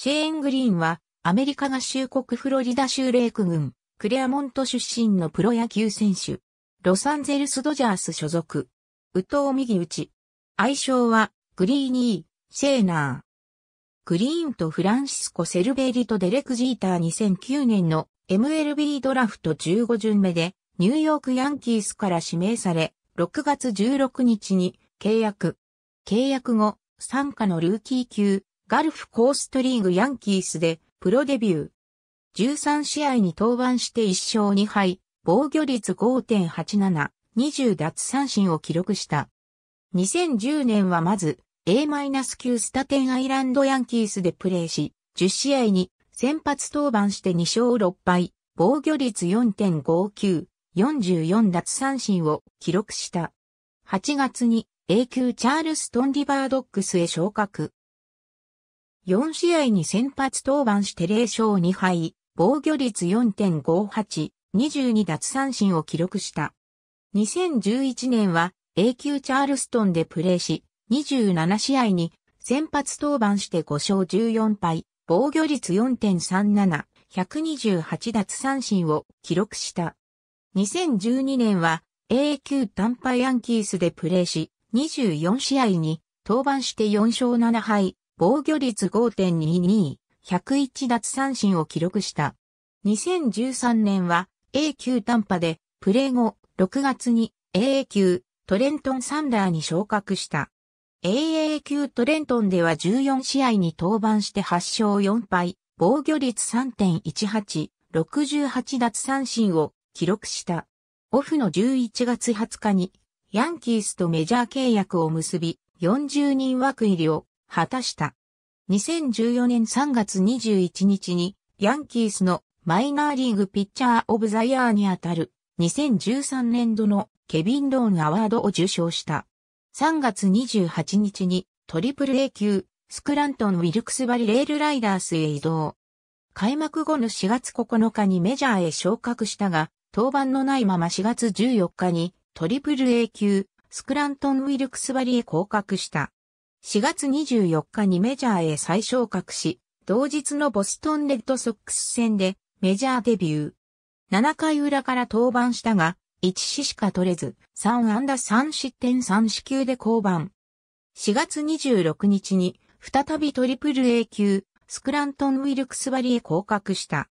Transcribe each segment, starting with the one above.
シェーン・グリーンは、アメリカ合衆国フロリダ州レーク郡、クレアモント出身のプロ野球選手。ロサンゼルス・ドジャース所属。右投右打ち。愛称は、グリーニー、シェーナー。グリーンとフランシスコ・セルベリとデレク・ジーター2009年の MLB ドラフト15巡目で、ニューヨーク・ヤンキースから指名され、6月16日に契約。契約後、参加のルーキー級、ガルフコーストリーグヤンキースでプロデビュー。13試合に登板して1勝2敗、防御率5.87、20奪三振を記録した。2010年はまず A-9 スタテンアイランドヤンキースでプレーし、10試合に先発登板して2勝6敗、防御率4.59、44奪三振を記録した。8月に A 級チャールストンリバードックスへ昇格。4試合に先発登板して0勝2敗、防御率4.58、22奪三振を記録した。2011年は A 級チャールストンでプレーし、27試合に先発登板して5勝14敗、防御率4.37、128奪三振を記録した。2012年は A 級短敗ヤンキースでプレーし、24試合に登板して4勝7敗、防御率5.22、101奪三振を記録した。2013年は A 級短波でプレー後6月に AA 級トレントンサンダーに昇格した。AA 級トレントンでは14試合に登板して8勝4敗、防御率3.18、68奪三振を記録した。オフの11月20日にヤンキースとメジャー契約を結び、40人枠入りを果たした。2014年3月21日に、ヤンキースのマイナーリーグピッチャーオブザイヤーにあたる2013年度のケビン・ローンアワードを受賞した。3月28日にトリプル A 級スクラントン・ウィルクスバリレールライダースへ移動。開幕後の4月9日にメジャーへ昇格したが、登板のないまま4月14日にトリプル A 級スクラントン・ウィルクスバリへ降格した。4月24日にメジャーへ再昇格し、同日のボストンレッドソックス戦でメジャーデビュー。7回裏から登板したが、1死しか取れず、3安打3失点3死球で降板。4月26日に、再びトリプル A 級、スクラントン・ウィルクスバリへ降格した。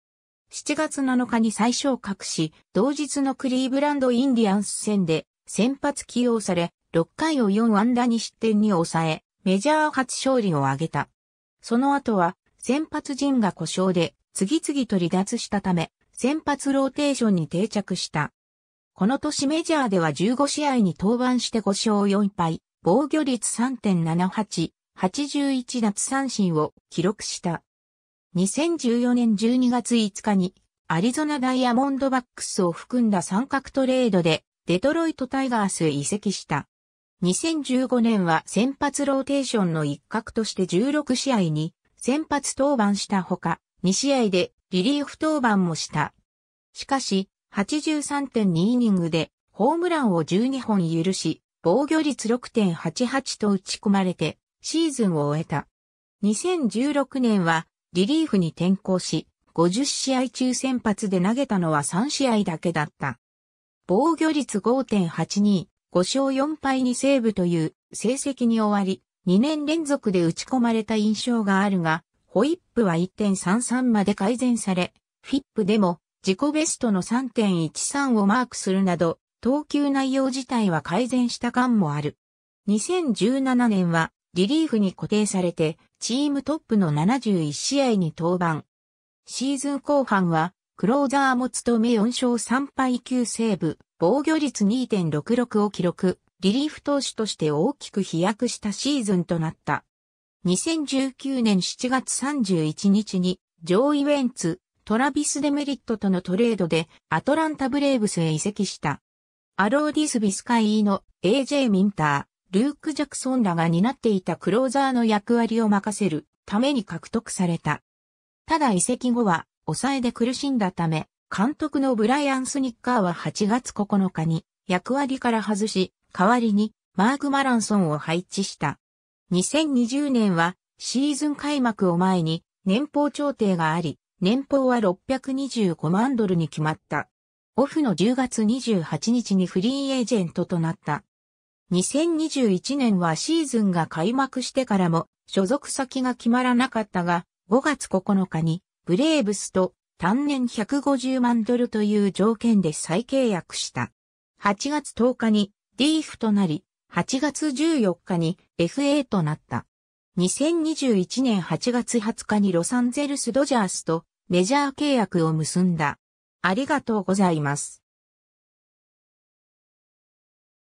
7月7日に再昇格し、同日のクリーブランド・インディアンス戦で先発起用され、6回を4安打に失点に抑え、メジャー初勝利を挙げた。その後は、先発陣が故障で、次々と離脱したため、先発ローテーションに定着した。この年メジャーでは15試合に登板して5勝4敗、防御率3.78、81奪三振を記録した。2014年12月5日にアリゾナダイヤモンドバックスを含んだ三角トレードでデトロイトタイガースへ移籍した。2015年は先発ローテーションの一角として16試合に先発登板したほか、2試合でリリーフ登板もした。しかし、83.2イニングでホームランを12本許し、防御率6.88と打ち込まれてシーズンを終えた。2016年はリリーフに転向し、50試合中先発で投げたのは3試合だけだった。防御率5.82、5勝4敗にセーブという成績に終わり、2年連続で打ち込まれた印象があるが、ホイップは1.33まで改善され、フィップでも自己ベストの3.13をマークするなど、投球内容自体は改善した感もある。2017年はリリーフに固定されて、チームトップの71試合に登板。シーズン後半は、クローザーも務め4勝3敗9セーブ、防御率2.66を記録、リリーフ投手として大きく飛躍したシーズンとなった。2019年7月31日に、ジョーイ・ウェンツ、トラビス・デメリットとのトレードで、アトランタ・ブレーブスへ移籍した。アローディス・ビスカイの AJ・ ミンター、ルーク・ジャクソンらが担っていたクローザーの役割を任せるために獲得された。ただ移籍後は抑えで苦しんだため、監督のブライアン・スニッカーは8月9日に役割から外し、代わりにマーク・マランソンを配置した。2020年はシーズン開幕を前に年俸調停があり、年俸は625万ドルに決まった。オフの10月28日にフリーエージェントとなった。2021年はシーズンが開幕してからも所属先が決まらなかったが、5月9日にブレーブスと単年150万ドルという条件で再契約した。8月10日に DF となり、8月14日に FA となった。2021年8月20日にロサンゼルスドジャースとメジャー契約を結んだ。ありがとうございます。